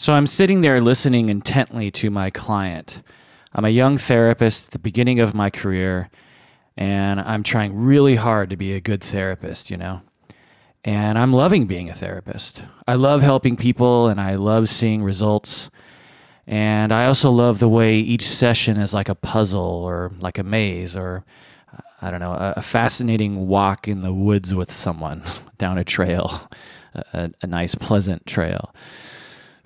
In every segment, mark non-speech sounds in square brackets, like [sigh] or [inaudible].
So I'm sitting there listening intently to my client. I'm a young therapist at the beginning of my career, and I'm trying really hard to be a good therapist, you know? And I'm loving being a therapist. I love helping people and I love seeing results. And I also love the way each session is like a puzzle or like a maze or, I don't know, a, fascinating walk in the woods with someone [laughs] down a trail, [laughs] a, a nice, pleasant trail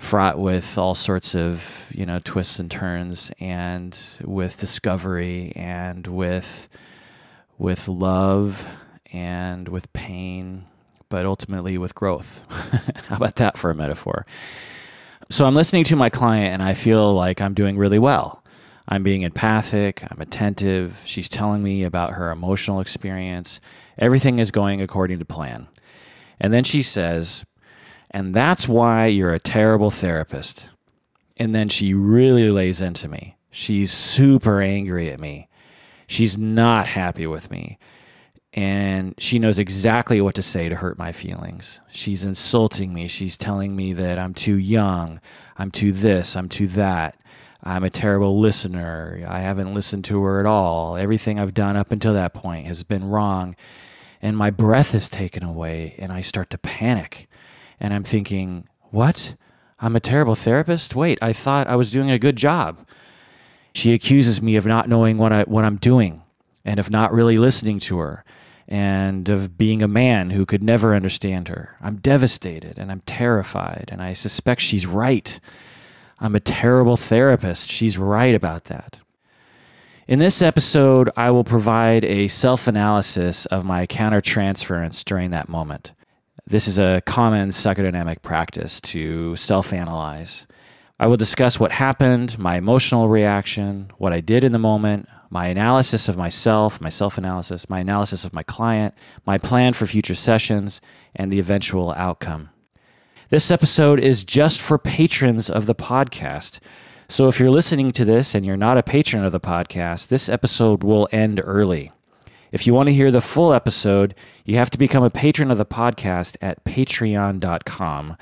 fraught with all sorts of you know twists and turns and with discovery and with with love and with pain but ultimately with growth [laughs] how about that for a metaphor so i'm listening to my client and i feel like i'm doing really well i'm being empathic i'm attentive she's telling me about her emotional experience everything is going according to plan and then she says and that's why you're a terrible therapist. And then she really lays into me. She's super angry at me. She's not happy with me. And she knows exactly what to say to hurt my feelings. She's insulting me. She's telling me that I'm too young. I'm too this. I'm too that. I'm a terrible listener. I haven't listened to her at all. Everything I've done up until that point has been wrong. And my breath is taken away, and I start to panic. And I'm thinking, what? I'm a terrible therapist? Wait, I thought I was doing a good job. She accuses me of not knowing what, I, what I'm doing and of not really listening to her and of being a man who could never understand her. I'm devastated and I'm terrified, and I suspect she's right. I'm a terrible therapist. She's right about that. In this episode, I will provide a self analysis of my countertransference during that moment. This is a common psychodynamic practice to self analyze. I will discuss what happened, my emotional reaction, what I did in the moment, my analysis of myself, my self analysis, my analysis of my client, my plan for future sessions, and the eventual outcome. This episode is just for patrons of the podcast. So if you're listening to this and you're not a patron of the podcast, this episode will end early. If you want to hear the full episode, you have to become a patron of the podcast at patreon.com